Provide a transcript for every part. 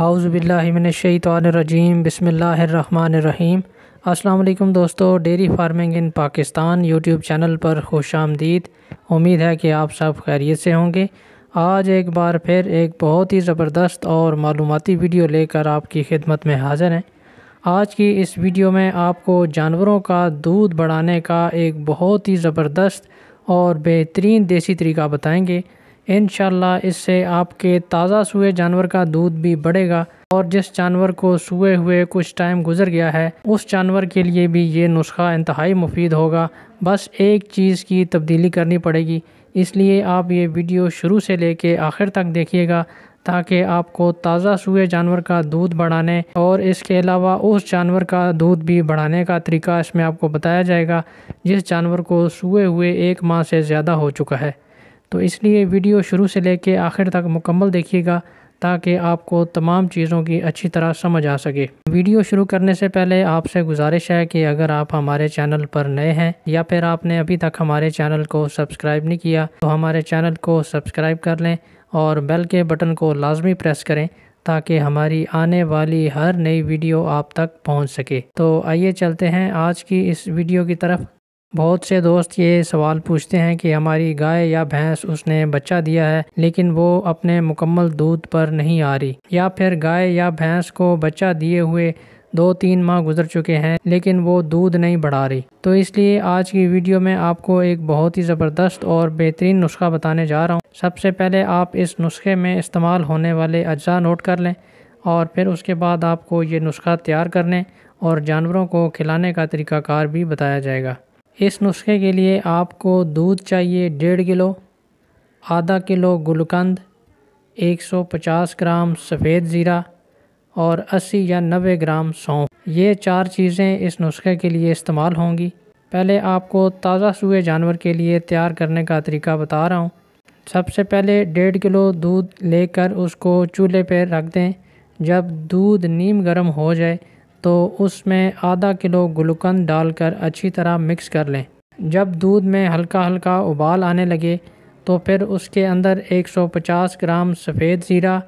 आउज़बिल्लिमिनशैतरजीम बसमीम अल्लाम दोस्तों dairy farming in Pakistan YouTube channel पर खुश आमदीद उम्मीद है कि आप सब खैरियत से होंगे आज एक बार फिर एक बहुत ही ज़बरदस्त और मालूमती वीडियो लेकर आपकी खिदमत में हाज़िर हैं आज की इस वीडियो में आपको जानवरों का दूध बढ़ाने का एक बहुत ही ज़बरदस्त और बेहतरीन देसी तरीका बताएँगे इन इससे आपके ताज़ा सूए जानवर का दूध भी बढ़ेगा और जिस जानवर को सूए हुए कुछ टाइम गुजर गया है उस जानवर के लिए भी ये नुस्खा इंतहाई मुफीद होगा बस एक चीज़ की तब्दीली करनी पड़ेगी इसलिए आप ये वीडियो शुरू से लेके आखिर तक देखिएगा ताकि आपको ताज़ा सूए जानवर का दूध बढ़ाने और इसके अलावा उस जानवर का दूध भी बढ़ाने का तरीका इसमें आपको बताया जाएगा जिस जानवर को सूए हुए एक माह से ज़्यादा हो चुका है तो इसलिए वीडियो शुरू से कर आखिर तक मुकम्मल देखिएगा ताकि आपको तमाम चीज़ों की अच्छी तरह समझ आ सके वीडियो शुरू करने से पहले आपसे गुजारिश है कि अगर आप हमारे चैनल पर नए हैं या फिर आपने अभी तक हमारे चैनल को सब्सक्राइब नहीं किया तो हमारे चैनल को सब्सक्राइब कर लें और बेल के बटन को लाजमी प्रेस करें ताकि हमारी आने वाली हर नई वीडियो आप तक पहुंच सके तो आइए चलते हैं आज की इस वीडियो की तरफ बहुत से दोस्त ये सवाल पूछते हैं कि हमारी गाय या भैंस उसने बच्चा दिया है लेकिन वो अपने मुकम्मल दूध पर नहीं आ रही या फिर गाय या भैंस को बच्चा दिए हुए दो तीन माह गुजर चुके हैं लेकिन वो दूध नहीं बढ़ा रही तो इसलिए आज की वीडियो में आपको एक बहुत ही ज़बरदस्त और बेहतरीन नुस्खा बताने जा रहा हूँ सबसे पहले आप इस नुस्खे में इस्तेमाल होने वाले अज्जा नोट कर लें और फिर उसके बाद आपको ये नुस्खा तैयार करने और जानवरों को खिलाने का तरीकाकार भी बताया जाएगा इस नुस्खे के लिए आपको दूध चाहिए डेढ़ किलो आधा किलो गुलकंद 150 ग्राम सफ़ेद ज़ीरा और 80 या 90 ग्राम सौंफ ये चार चीज़ें इस नुस्खे के लिए इस्तेमाल होंगी पहले आपको ताज़ा सूए जानवर के लिए तैयार करने का तरीका बता रहा हूँ सबसे पहले डेढ़ किलो दूध लेकर उसको चूल्हे पर रख दें जब दूध नीम गर्म हो जाए तो उसमें आधा किलो गुलकंद डालकर अच्छी तरह मिक्स कर लें जब दूध में हल्का हल्का उबाल आने लगे तो फिर उसके अंदर 150 ग्राम सफ़ेद ज़ीरा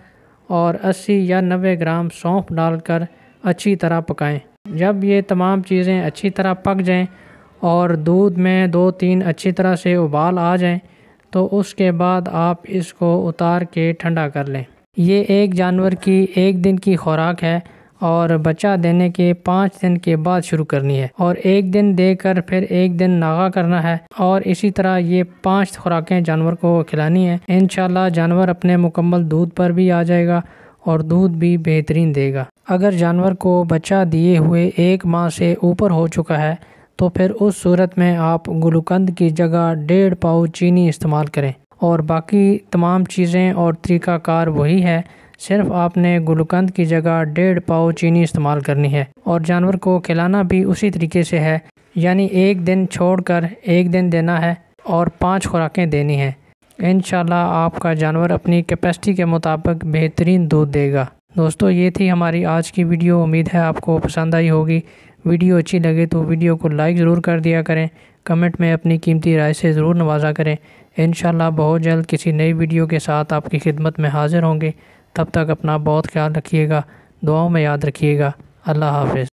और 80 या 90 ग्राम सौंफ डालकर अच्छी तरह पकाएं। जब ये तमाम चीज़ें अच्छी तरह पक जाएं और दूध में दो तीन अच्छी तरह से उबाल आ जाएं तो उसके बाद आप इसको उतार के ठंडा कर लें ये एक जानवर की एक दिन की खुराक है और बचा देने के पाँच दिन के बाद शुरू करनी है और एक दिन देकर फिर एक दिन नागा करना है और इसी तरह ये पाँच खुराकें जानवर को खिलानी है इन जानवर अपने मुकम्मल दूध पर भी आ जाएगा और दूध भी बेहतरीन देगा अगर जानवर को बचा दिए हुए एक माह से ऊपर हो चुका है तो फिर उस सूरत में आप गुलकंद की जगह डेढ़ पाव चीनी इस्तेमाल करें और बाकी तमाम चीज़ें और तरीकाकार वही है सिर्फ आपने गुलकंद की जगह डेढ़ पाव चीनी इस्तेमाल करनी है और जानवर को खिलाना भी उसी तरीके से है यानी एक दिन छोड़कर एक दिन देना है और पाँच खुराकें देनी हैं इन आपका जानवर अपनी कैपेसिटी के मुताबिक बेहतरीन दूध देगा दोस्तों ये थी हमारी आज की वीडियो उम्मीद है आपको पसंद आई होगी वीडियो अच्छी लगे तो वीडियो को लाइक ज़रूर कर दिया करें कमेंट में अपनी कीमती राय से ज़रूर नवाज़ा करें इन बहुत जल्द किसी नई वीडियो के साथ आपकी खिदमत में हाज़िर होंगे तब तक अपना बहुत ख्याल रखिएगा दुआओं में याद रखिएगा अल्लाह हाफिज़